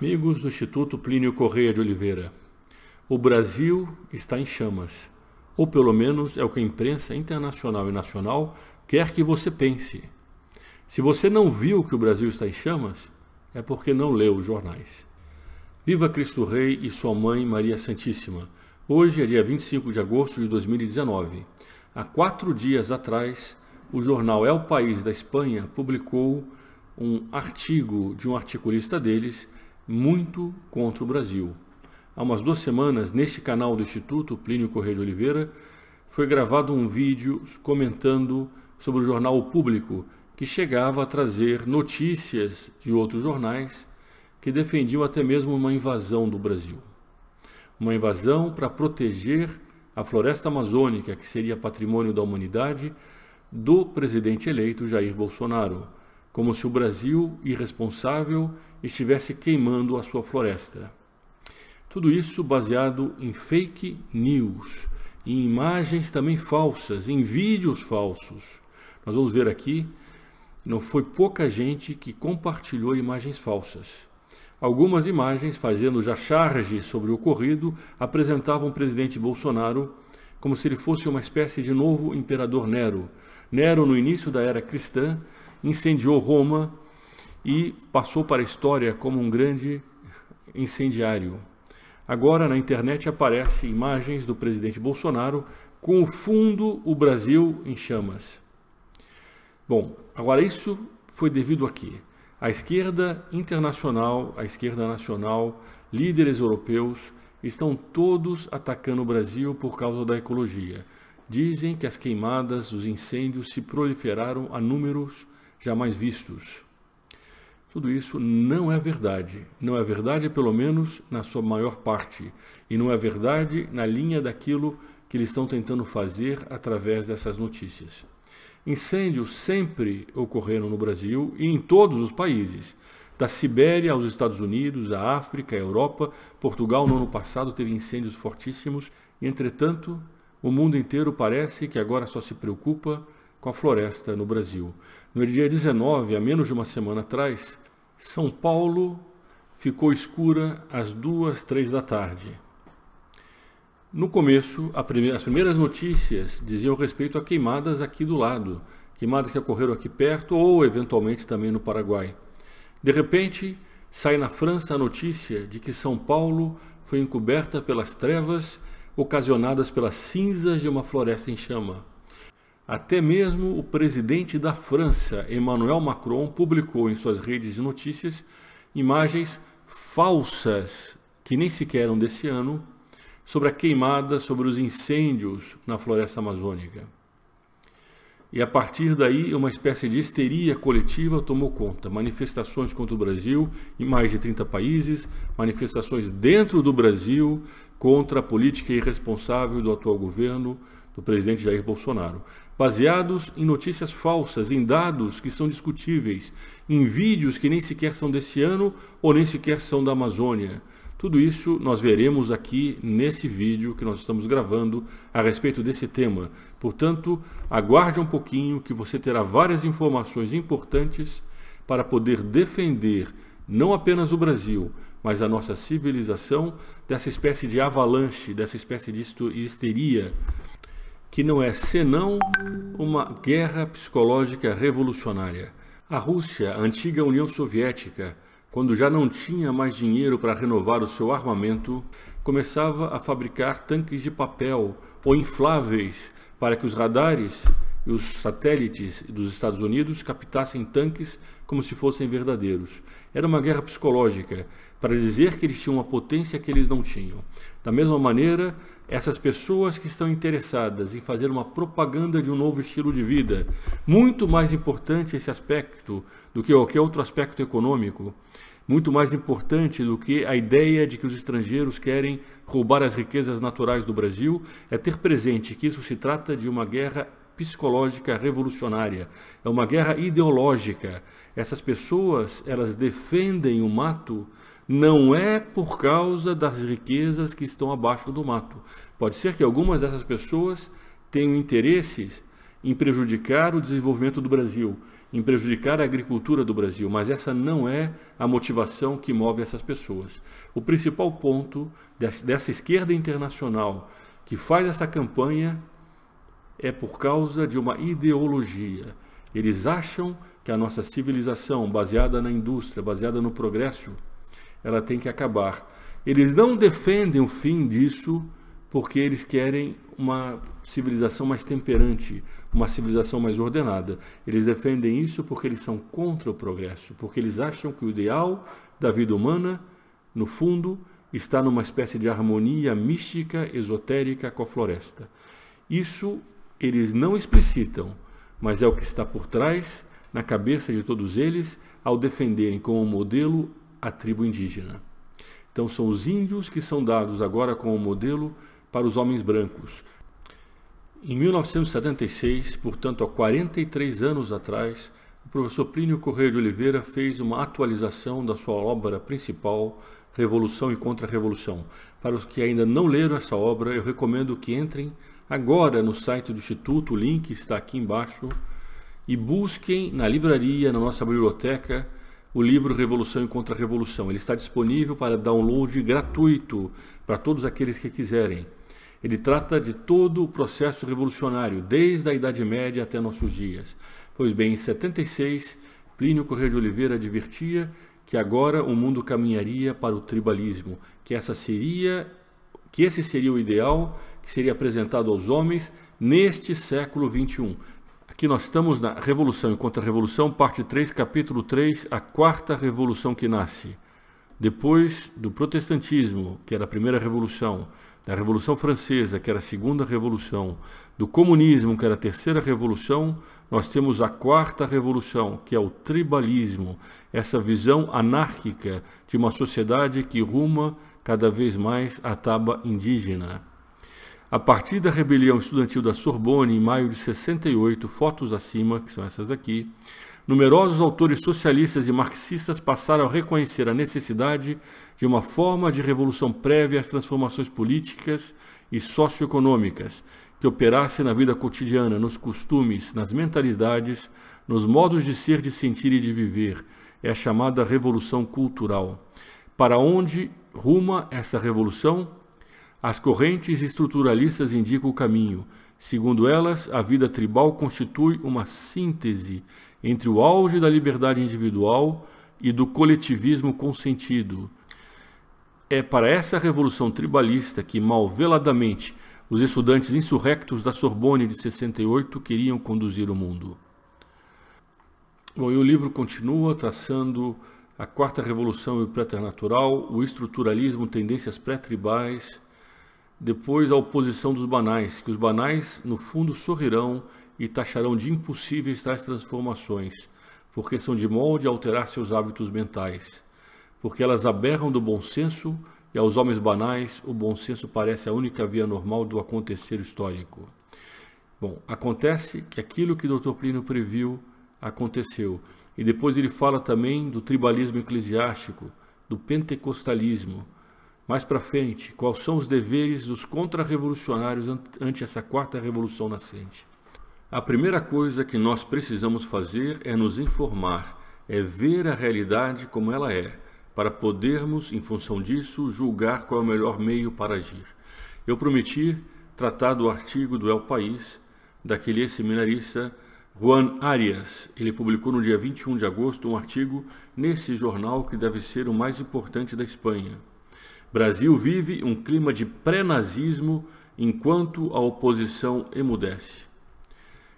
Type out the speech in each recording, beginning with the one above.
Amigos do Instituto Plínio Correia de Oliveira, o Brasil está em chamas, ou pelo menos é o que a imprensa internacional e nacional quer que você pense. Se você não viu que o Brasil está em chamas, é porque não leu os jornais. Viva Cristo Rei e sua mãe Maria Santíssima. Hoje é dia 25 de agosto de 2019. Há quatro dias atrás, o jornal É o País da Espanha publicou um artigo de um articulista deles muito contra o Brasil. Há umas duas semanas, neste canal do Instituto Plínio Correia de Oliveira, foi gravado um vídeo comentando sobre o jornal o Público, que chegava a trazer notícias de outros jornais que defendiam até mesmo uma invasão do Brasil. Uma invasão para proteger a floresta amazônica, que seria patrimônio da humanidade, do presidente eleito Jair Bolsonaro, como se o Brasil irresponsável estivesse queimando a sua floresta. Tudo isso baseado em fake news, em imagens também falsas, em vídeos falsos. Nós vamos ver aqui, não foi pouca gente que compartilhou imagens falsas. Algumas imagens, fazendo já charge sobre o ocorrido, apresentavam o presidente Bolsonaro como se ele fosse uma espécie de novo imperador Nero. Nero, no início da era cristã, incendiou Roma, e passou para a história como um grande incendiário. Agora na internet aparecem imagens do presidente Bolsonaro com o fundo O Brasil em chamas. Bom, agora isso foi devido a quê? A esquerda internacional, a esquerda nacional, líderes europeus estão todos atacando o Brasil por causa da ecologia. Dizem que as queimadas, os incêndios se proliferaram a números jamais vistos. Tudo isso não é verdade. Não é verdade, pelo menos, na sua maior parte. E não é verdade na linha daquilo que eles estão tentando fazer através dessas notícias. Incêndios sempre ocorreram no Brasil e em todos os países. Da Sibéria aos Estados Unidos, à África, à Europa, Portugal no ano passado teve incêndios fortíssimos. entretanto, o mundo inteiro parece que agora só se preocupa com a floresta no Brasil. No dia 19, há menos de uma semana atrás, São Paulo ficou escura às duas, três da tarde. No começo, as primeiras notícias diziam respeito a queimadas aqui do lado, queimadas que ocorreram aqui perto ou eventualmente também no Paraguai. De repente, sai na França a notícia de que São Paulo foi encoberta pelas trevas ocasionadas pelas cinzas de uma floresta em chama. Até mesmo o presidente da França, Emmanuel Macron, publicou em suas redes de notícias imagens falsas, que nem sequer eram desse ano, sobre a queimada, sobre os incêndios na floresta amazônica. E a partir daí, uma espécie de histeria coletiva tomou conta. Manifestações contra o Brasil em mais de 30 países, manifestações dentro do Brasil contra a política irresponsável do atual governo, do presidente Jair Bolsonaro, baseados em notícias falsas, em dados que são discutíveis, em vídeos que nem sequer são desse ano ou nem sequer são da Amazônia. Tudo isso nós veremos aqui nesse vídeo que nós estamos gravando a respeito desse tema. Portanto, aguarde um pouquinho que você terá várias informações importantes para poder defender não apenas o Brasil, mas a nossa civilização dessa espécie de avalanche, dessa espécie de histeria que não é senão uma guerra psicológica revolucionária. A Rússia, a antiga União Soviética, quando já não tinha mais dinheiro para renovar o seu armamento, começava a fabricar tanques de papel ou infláveis para que os radares e os satélites dos Estados Unidos captassem tanques como se fossem verdadeiros. Era uma guerra psicológica para dizer que eles tinham uma potência que eles não tinham. Da mesma maneira, essas pessoas que estão interessadas em fazer uma propaganda de um novo estilo de vida, muito mais importante esse aspecto do que qualquer outro aspecto econômico, muito mais importante do que a ideia de que os estrangeiros querem roubar as riquezas naturais do Brasil, é ter presente que isso se trata de uma guerra psicológica revolucionária, é uma guerra ideológica. Essas pessoas, elas defendem o mato não é por causa das riquezas que estão abaixo do mato. Pode ser que algumas dessas pessoas tenham interesses em prejudicar o desenvolvimento do Brasil, em prejudicar a agricultura do Brasil, mas essa não é a motivação que move essas pessoas. O principal ponto dessa esquerda internacional que faz essa campanha é por causa de uma ideologia. Eles acham que a nossa civilização, baseada na indústria, baseada no progresso, ela tem que acabar. Eles não defendem o fim disso porque eles querem uma civilização mais temperante, uma civilização mais ordenada. Eles defendem isso porque eles são contra o progresso, porque eles acham que o ideal da vida humana, no fundo, está numa espécie de harmonia mística, esotérica com a floresta. Isso eles não explicitam, mas é o que está por trás, na cabeça de todos eles, ao defenderem como modelo a tribo indígena. Então são os índios que são dados agora como modelo para os homens brancos. Em 1976, portanto há 43 anos atrás, o professor Plínio Correia de Oliveira fez uma atualização da sua obra principal, Revolução e Contra-Revolução. Para os que ainda não leram essa obra, eu recomendo que entrem agora no site do Instituto, o link está aqui embaixo, e busquem na livraria, na nossa biblioteca, o livro Revolução e Contra-Revolução. Ele está disponível para download gratuito para todos aqueles que quiserem. Ele trata de todo o processo revolucionário, desde a Idade Média até nossos dias. Pois bem, em 76, Plínio Correia de Oliveira advertia que agora o mundo caminharia para o tribalismo, que essa seria que esse seria o ideal que seria apresentado aos homens neste século 21, que nós estamos na Revolução e Contra-Revolução, parte 3, capítulo 3, a quarta revolução que nasce. Depois do protestantismo, que era a primeira revolução, da Revolução Francesa, que era a segunda revolução, do comunismo, que era a terceira revolução, nós temos a quarta revolução, que é o tribalismo, essa visão anárquica de uma sociedade que ruma cada vez mais à taba indígena. A partir da rebelião estudantil da Sorbonne, em maio de 68, fotos acima, que são essas aqui, numerosos autores socialistas e marxistas passaram a reconhecer a necessidade de uma forma de revolução prévia às transformações políticas e socioeconômicas, que operasse na vida cotidiana, nos costumes, nas mentalidades, nos modos de ser, de sentir e de viver. É a chamada revolução cultural. Para onde ruma essa revolução? As correntes estruturalistas indicam o caminho. Segundo elas, a vida tribal constitui uma síntese entre o auge da liberdade individual e do coletivismo consentido. É para essa revolução tribalista que, malveladamente, os estudantes insurrectos da Sorbonne de 68 queriam conduzir o mundo. Bom, e o livro continua traçando a Quarta Revolução e o Preternatural, o Estruturalismo, Tendências Pré-Tribais, depois a oposição dos banais, que os banais no fundo sorrirão e taxarão de impossíveis tais transformações, porque são de molde a alterar seus hábitos mentais, porque elas aberram do bom senso e aos homens banais o bom senso parece a única via normal do acontecer histórico. Bom, acontece que aquilo que Dr. Plínio previu aconteceu. E depois ele fala também do tribalismo eclesiástico, do pentecostalismo, mais para frente, quais são os deveres dos contra-revolucionários ante essa quarta revolução nascente? A primeira coisa que nós precisamos fazer é nos informar, é ver a realidade como ela é, para podermos, em função disso, julgar qual é o melhor meio para agir. Eu prometi tratar do artigo do El País, daquele seminarista Juan Arias. Ele publicou no dia 21 de agosto um artigo nesse jornal que deve ser o mais importante da Espanha. Brasil vive um clima de pré-nazismo enquanto a oposição emudece.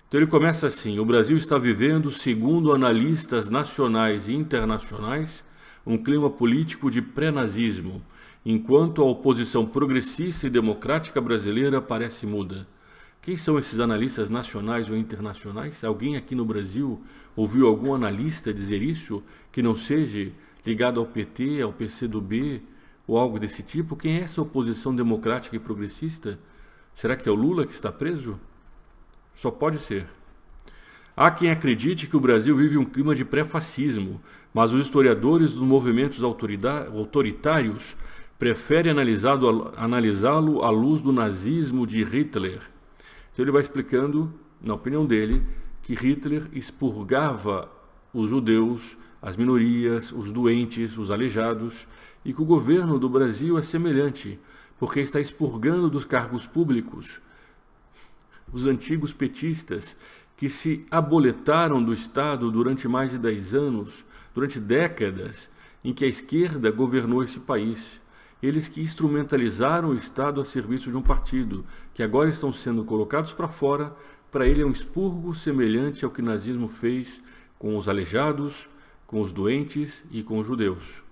Então ele começa assim: o Brasil está vivendo, segundo analistas nacionais e internacionais, um clima político de pré-nazismo, enquanto a oposição progressista e democrática brasileira parece muda. Quem são esses analistas nacionais ou internacionais? Alguém aqui no Brasil ouviu algum analista dizer isso que não seja ligado ao PT, ao PCdoB, ou algo desse tipo? Quem é essa oposição democrática e progressista? Será que é o Lula que está preso? Só pode ser. Há quem acredite que o Brasil vive um clima de pré-fascismo, mas os historiadores dos movimentos autoritários preferem analisá-lo à luz do nazismo de Hitler. Então ele vai explicando, na opinião dele, que Hitler expurgava os judeus as minorias, os doentes, os aleijados, e que o governo do Brasil é semelhante, porque está expurgando dos cargos públicos os antigos petistas que se aboletaram do Estado durante mais de 10 anos, durante décadas, em que a esquerda governou esse país. Eles que instrumentalizaram o Estado a serviço de um partido, que agora estão sendo colocados para fora, para ele é um expurgo semelhante ao que o nazismo fez com os aleijados, com os doentes e com os judeus.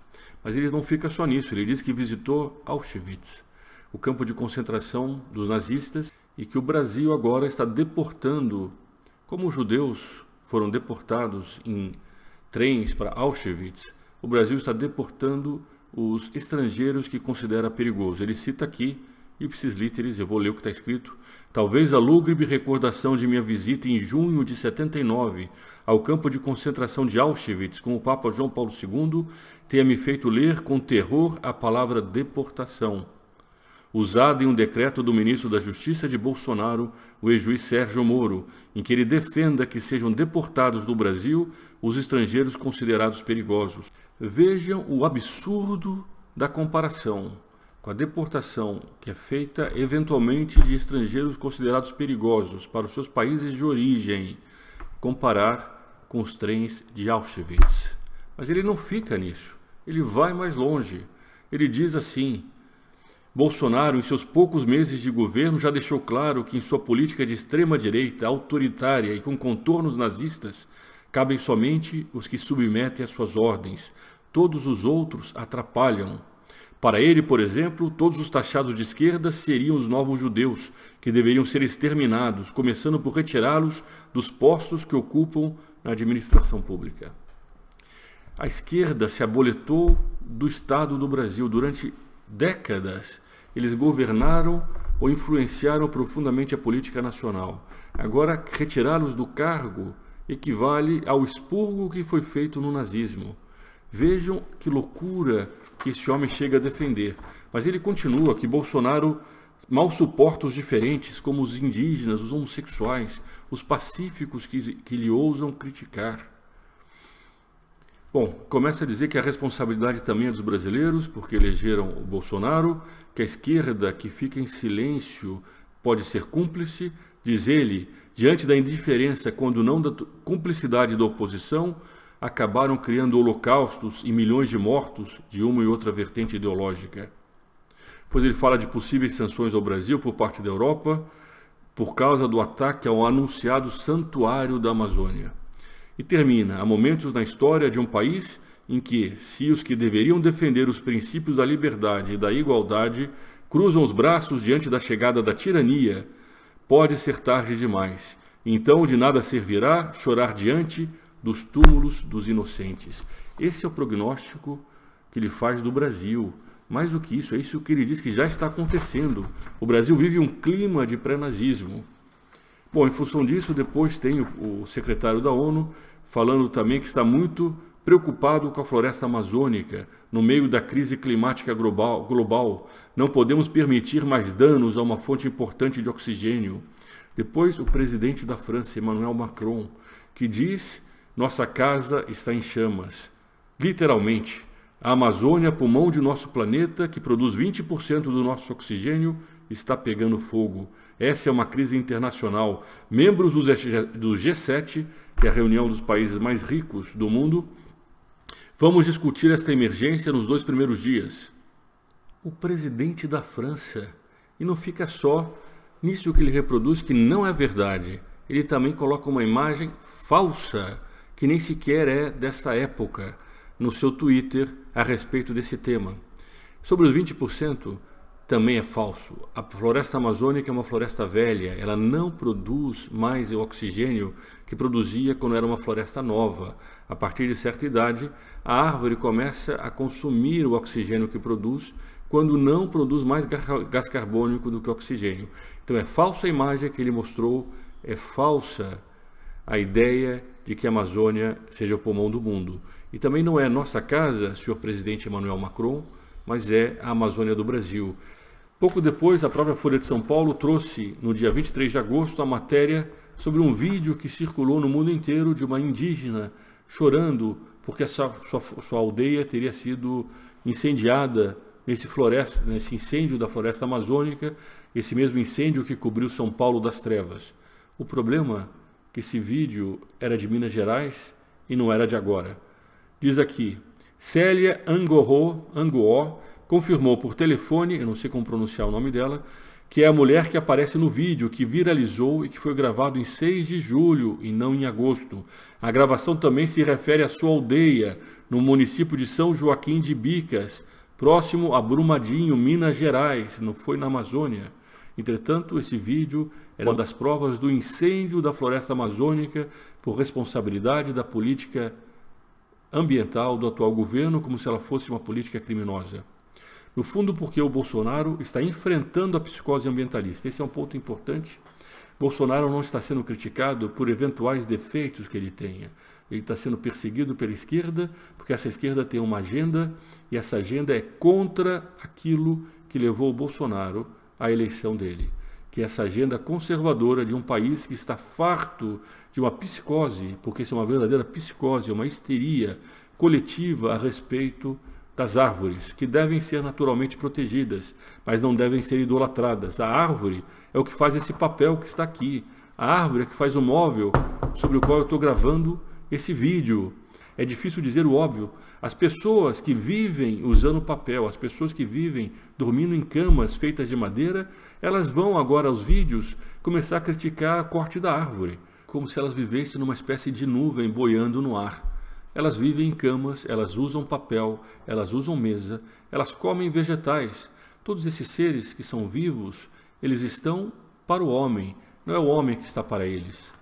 Mas ele não fica só nisso, ele diz que visitou Auschwitz, o campo de concentração dos nazistas, e que o Brasil agora está deportando, como os judeus foram deportados em trens para Auschwitz, o Brasil está deportando os estrangeiros que considera perigoso. Ele cita aqui Ipsis literis, eu vou ler o que está escrito. Talvez a lúgubre recordação de minha visita em junho de 79 ao campo de concentração de Auschwitz com o Papa João Paulo II tenha me feito ler com terror a palavra deportação. Usada em um decreto do ministro da Justiça de Bolsonaro, o ex-juiz Sérgio Moro, em que ele defenda que sejam deportados do Brasil os estrangeiros considerados perigosos. Vejam o absurdo da comparação com a deportação que é feita eventualmente de estrangeiros considerados perigosos para os seus países de origem, comparar com os trens de Auschwitz. Mas ele não fica nisso, ele vai mais longe. Ele diz assim: Bolsonaro, em seus poucos meses de governo, já deixou claro que em sua política de extrema-direita, autoritária e com contornos nazistas, cabem somente os que submetem às suas ordens. Todos os outros atrapalham para ele, por exemplo, todos os taxados de esquerda seriam os novos judeus, que deveriam ser exterminados, começando por retirá-los dos postos que ocupam na administração pública. A esquerda se aboletou do Estado do Brasil. Durante décadas, eles governaram ou influenciaram profundamente a política nacional. Agora, retirá-los do cargo equivale ao expurgo que foi feito no nazismo. Vejam que loucura que esse homem chega a defender. Mas ele continua que Bolsonaro mal suporta os diferentes, como os indígenas, os homossexuais, os pacíficos que, que lhe ousam criticar. Bom, começa a dizer que a responsabilidade também é dos brasileiros, porque elegeram o Bolsonaro, que a esquerda que fica em silêncio pode ser cúmplice, diz ele, diante da indiferença quando não da cumplicidade da oposição, acabaram criando holocaustos e milhões de mortos de uma e outra vertente ideológica. Pois ele fala de possíveis sanções ao Brasil por parte da Europa por causa do ataque ao anunciado Santuário da Amazônia. E termina: há momentos na história de um país em que, se os que deveriam defender os princípios da liberdade e da igualdade cruzam os braços diante da chegada da tirania, pode ser tarde demais. Então de nada servirá chorar diante dos túmulos dos inocentes. Esse é o prognóstico que ele faz do Brasil. Mais do que isso, é isso que ele diz que já está acontecendo. O Brasil vive um clima de pré-nazismo. Bom, em função disso, depois tem o, o secretário da ONU falando também que está muito preocupado com a floresta amazônica no meio da crise climática global, global. Não podemos permitir mais danos a uma fonte importante de oxigênio. Depois, o presidente da França, Emmanuel Macron, que diz nossa casa está em chamas. Literalmente, a Amazônia, pulmão de nosso planeta, que produz 20% do nosso oxigênio, está pegando fogo. Essa é uma crise internacional. Membros do G7, que é a reunião dos países mais ricos do mundo, vamos discutir esta emergência nos dois primeiros dias. O presidente da França. E não fica só nisso que ele reproduz, que não é verdade. Ele também coloca uma imagem falsa que nem sequer é desta época, no seu Twitter a respeito desse tema. Sobre os 20%, também é falso. A floresta amazônica é uma floresta velha, ela não produz mais o oxigênio que produzia quando era uma floresta nova. A partir de certa idade, a árvore começa a consumir o oxigênio que produz quando não produz mais gás carbônico do que oxigênio. Então é falsa a imagem que ele mostrou, é falsa a ideia de que a Amazônia seja o pulmão do mundo. E também não é nossa casa, senhor presidente Emmanuel Macron, mas é a Amazônia do Brasil. Pouco depois, a própria Folha de São Paulo trouxe, no dia 23 de agosto, a matéria sobre um vídeo que circulou no mundo inteiro de uma indígena chorando porque sua, sua, sua aldeia teria sido incendiada nesse, floresta, nesse incêndio da floresta amazônica, esse mesmo incêndio que cobriu São Paulo das trevas. O problema que esse vídeo era de Minas Gerais e não era de agora. Diz aqui, Célia Angorô Angoó confirmou por telefone, eu não sei como pronunciar o nome dela, que é a mulher que aparece no vídeo, que viralizou e que foi gravado em 6 de julho e não em agosto. A gravação também se refere à sua aldeia, no município de São Joaquim de Bicas, próximo a Brumadinho, Minas Gerais, não foi na Amazônia. Entretanto, esse vídeo era uma das provas do incêndio da floresta amazônica por responsabilidade da política ambiental do atual governo, como se ela fosse uma política criminosa. No fundo, porque o Bolsonaro está enfrentando a psicose ambientalista. Esse é um ponto importante. Bolsonaro não está sendo criticado por eventuais defeitos que ele tenha. Ele está sendo perseguido pela esquerda, porque essa esquerda tem uma agenda e essa agenda é contra aquilo que levou o Bolsonaro à eleição dele que essa agenda conservadora de um país que está farto de uma psicose, porque isso é uma verdadeira psicose, é uma histeria coletiva a respeito das árvores, que devem ser naturalmente protegidas, mas não devem ser idolatradas. A árvore é o que faz esse papel que está aqui. A árvore é que faz o móvel sobre o qual eu estou gravando esse vídeo. É difícil dizer o óbvio. As pessoas que vivem usando papel, as pessoas que vivem dormindo em camas feitas de madeira, elas vão agora aos vídeos começar a criticar a corte da árvore, como se elas vivessem numa espécie de nuvem boiando no ar. Elas vivem em camas, elas usam papel, elas usam mesa, elas comem vegetais. Todos esses seres que são vivos, eles estão para o homem, não é o homem que está para eles.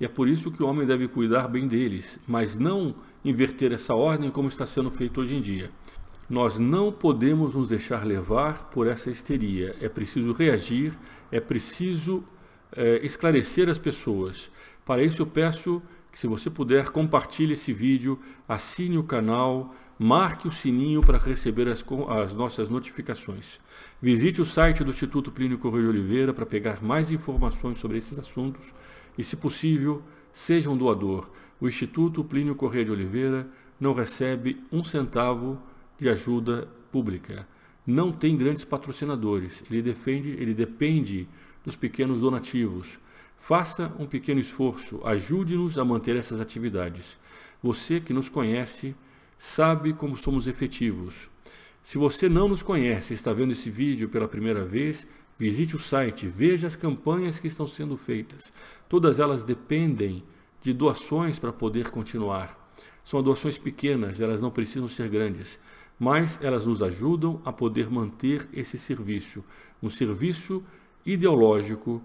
E é por isso que o homem deve cuidar bem deles, mas não inverter essa ordem como está sendo feito hoje em dia. Nós não podemos nos deixar levar por essa histeria. É preciso reagir, é preciso é, esclarecer as pessoas. Para isso, eu peço que, se você puder, compartilhe esse vídeo, assine o canal, marque o sininho para receber as, as nossas notificações. Visite o site do Instituto Plínio Rui de Oliveira para pegar mais informações sobre esses assuntos e, se possível, seja um doador o Instituto Plínio Correia de Oliveira não recebe um centavo de ajuda pública. Não tem grandes patrocinadores. Ele, defende, ele depende dos pequenos donativos. Faça um pequeno esforço, ajude-nos a manter essas atividades. Você que nos conhece sabe como somos efetivos. Se você não nos conhece e está vendo esse vídeo pela primeira vez, visite o site, veja as campanhas que estão sendo feitas. Todas elas dependem de doações para poder continuar. São doações pequenas, elas não precisam ser grandes, mas elas nos ajudam a poder manter esse serviço, um serviço ideológico,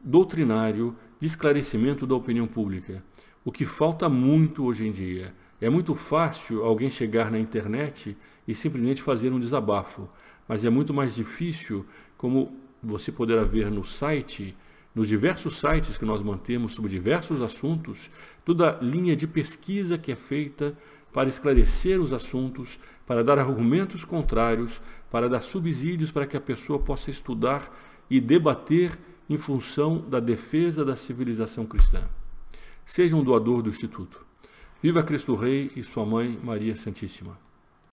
doutrinário, de esclarecimento da opinião pública. O que falta muito hoje em dia. É muito fácil alguém chegar na internet e simplesmente fazer um desabafo, mas é muito mais difícil, como você poderá ver no site nos diversos sites que nós mantemos sobre diversos assuntos, toda linha de pesquisa que é feita para esclarecer os assuntos, para dar argumentos contrários, para dar subsídios para que a pessoa possa estudar e debater em função da defesa da civilização cristã. Seja um doador do Instituto. Viva Cristo Rei e sua mãe, Maria Santíssima.